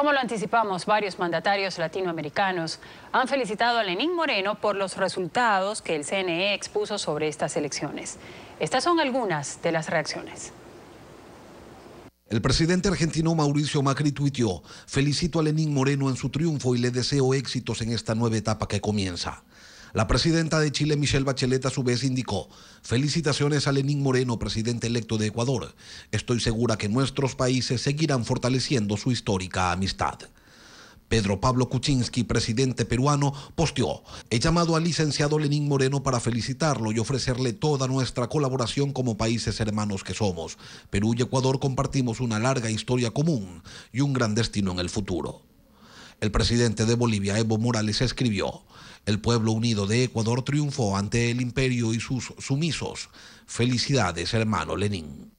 Como lo anticipamos, varios mandatarios latinoamericanos han felicitado a Lenín Moreno por los resultados que el CNE expuso sobre estas elecciones. Estas son algunas de las reacciones. El presidente argentino Mauricio Macri tuiteó, felicito a Lenín Moreno en su triunfo y le deseo éxitos en esta nueva etapa que comienza. La presidenta de Chile, Michelle Bachelet, a su vez indicó, felicitaciones a Lenín Moreno, presidente electo de Ecuador. Estoy segura que nuestros países seguirán fortaleciendo su histórica amistad. Pedro Pablo Kuczynski, presidente peruano, posteó, he llamado al licenciado Lenín Moreno para felicitarlo y ofrecerle toda nuestra colaboración como países hermanos que somos. Perú y Ecuador compartimos una larga historia común y un gran destino en el futuro. El presidente de Bolivia, Evo Morales, escribió, El pueblo unido de Ecuador triunfó ante el imperio y sus sumisos. Felicidades, hermano Lenin.